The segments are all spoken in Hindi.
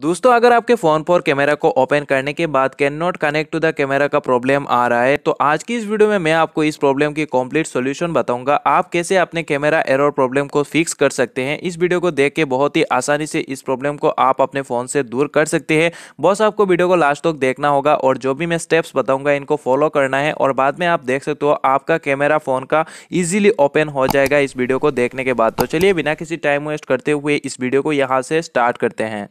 दोस्तों अगर आपके फ़ोन पर कैमरा को ओपन करने के बाद can not connect to the camera का प्रॉब्लम आ रहा है तो आज की इस वीडियो में मैं आपको इस प्रॉब्लम की कंप्लीट सॉल्यूशन बताऊंगा आप कैसे अपने कैमरा एरर प्रॉब्लम को फिक्स कर सकते हैं इस वीडियो को देख के बहुत ही आसानी से इस प्रॉब्लम को आप अपने फ़ोन से दूर कर सकते हैं बस आपको वीडियो को लास्ट तक देखना होगा और जो भी मैं स्टेप्स बताऊँगा इनको फॉलो करना है और बाद में आप देख सकते हो आपका कैमरा फ़ोन का ईजिली ओपन हो जाएगा इस वीडियो को देखने के बाद तो चलिए बिना किसी टाइम वेस्ट करते हुए इस वीडियो को यहाँ से स्टार्ट करते हैं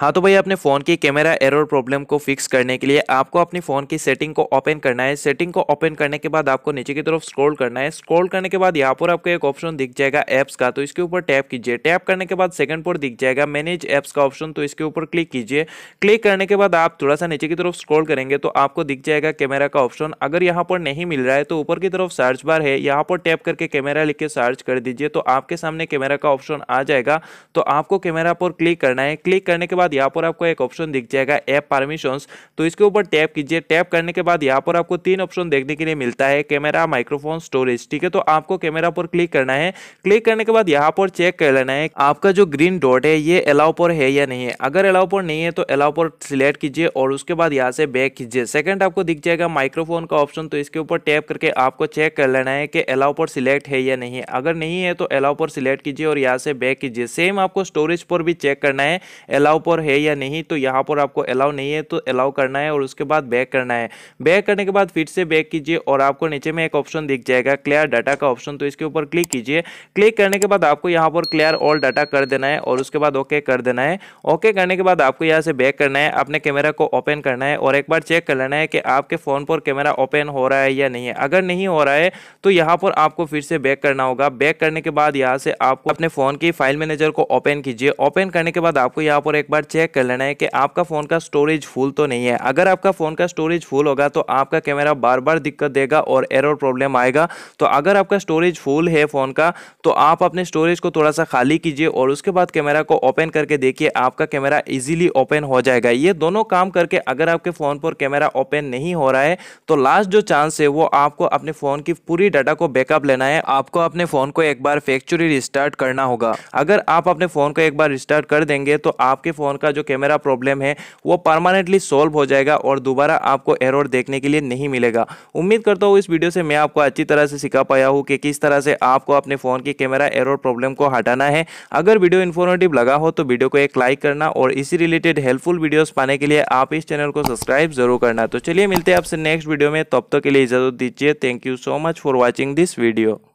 हाँ तो भैया अपने फ़ोन की कैमरा एरर प्रॉब्लम को फिक्स करने के लिए आपको अपनी फ़ोन की सेटिंग को ओपन करना है सेटिंग को ओपन करने के बाद आपको नीचे की तरफ स्क्रॉल करना है स्क्रॉल करने के बाद यहाँ पर आपको एक ऑप्शन दिख जाएगा ऐप्स का तो इसके ऊपर टैप कीजिए टैप करने के बाद सेकंड पर दिख जाएगा मैनेज ऐप्स का ऑप्शन तो इसके ऊपर क्लिक कीजिए क्लिक करने के बाद आप थोड़ा सा नीचे की तरफ स्क्रोल करेंगे तो आपको दिख जाएगा कैमरा का ऑप्शन अगर यहाँ पर नहीं मिल रहा है तो ऊपर की तरफ सर्च बार है यहाँ पर टैप करके कैमरा लिख के सर्च कर दीजिए तो आपके सामने कैमरा का ऑप्शन आ जाएगा तो आपको कैमरा पर क्लिक करना है क्लिक करने के बाद बाद यहाँ पर आपको एक ऑप्शन दिख जाएगा ऐप परमिशंस तो इसके ऊपर टैप कीजिए टैप करने के बाद यहाँ पर आपको तीन ऑप्शन देखने के लिए मिलता है कैमरा माइक्रोफोन स्टोरेज ठीक है तो आपको कैमरा पर क्लिक करना है क्लिक करने के बाद यहाँ पर चेक कर लेना है आपका जो ग्रीन डॉट है ये अलाउ पर है या नहीं है अगर अलाउ पर नहीं है तो अलाउ पर सिलेक्ट कीजिए और उसके बाद यहाँ से बैक कीजिए सेकंड आपको दिख जाएगा माइक्रोफोन का ऑप्शन तो इसके ऊपर टैप करके आपको चेक कर लेना है कि अलाउ पर सिलेक्ट है या नहीं अगर नहीं है तो अलाउ पर सिलेक्ट कीजिए और यहाँ से बैक कीजिए सेम आपको स्टोरेज पर भी चेक करना है अलाउ पर पर है या नहीं तो यहाँ पर आपको अलाउ नहीं है तो अलाउ करना है और उसके बाद बैक करना है बैक करने के बाद फिर से बैक कीजिए और आपको नीचे में एक ऑप्शन दिख जाएगा क्लियर डाटा का ऑप्शन तो इसके ऊपर क्लिक कीजिए क्लिक करने के बाद आपको यहाँ पर क्लियर ऑल डाटा कर देना है और उसके बाद ओके कर देना है ओके करने के बाद आपको यहाँ से बैक करना है अपने कैमरा को ओपन करना है और एक बार चेक कर लेना है कि आपके फ़ोन पर कैमरा ओपन हो रहा है या नहीं है अगर नहीं हो रहा है तो यहाँ पर आपको फिर से बैक करना होगा बैक करने के बाद यहाँ से आपको अपने फ़ोन की फाइल मैनेजर को ओपन कीजिए ओपन करने के बाद आपको यहाँ पर एक बार चेक कर लेना है कि आपका फ़ोन का स्टोरेज फुल तो नहीं है अगर आपका फ़ोन का स्टोरेज फुल होगा तो आपका कैमरा बार बार दिक्कत देगा और एरर प्रॉब्लम आएगा तो अगर आपका स्टोरेज फुल है फ़ोन का तो आप अपने स्टोरेज को थोड़ा सा खाली कीजिए और उसके बाद कैमरा को ओपन करके देखिए आपका कैमरा ईजिली ओपन हो जाएगा ये दोनों काम करके अगर आपके फ़ोन पर कैमरा ओपन नहीं हो रहा है तो लास्ट जो चांस है वो आपको अपने फ़ोन की पूरी डाटा को बैकअप लेना है आपको अपने फ़ोन को एक बार फैक्चुरी रिस्टार्ट करना होगा अगर आप अपने फ़ोन को एक बार रिस्टार्ट कर देंगे तो आपके फ़ोन फ़ोन का जो कैमरा प्रॉब्लम है वो परमानेंटली सॉल्व हो जाएगा और दोबारा आपको एरर देखने के लिए नहीं मिलेगा उम्मीद करता हूँ इस वीडियो से मैं आपको अच्छी तरह से सिखा पाया हूँ कि किस तरह से आपको अपने फ़ोन की कैमरा एरर प्रॉब्लम को हटाना है अगर वीडियो इन्फॉर्मेटिव लगा हो तो वीडियो को एक लाइक करना और इसी रिलेटेड हेल्पफुल वीडियोज़ पाने के लिए आप इस चैनल को सब्सक्राइब जरूर करना तो चलिए मिलते हैं आपसे नेक्स्ट वीडियो में तब तक के लिए इजाज़त दीजिए thank you so much for watching this video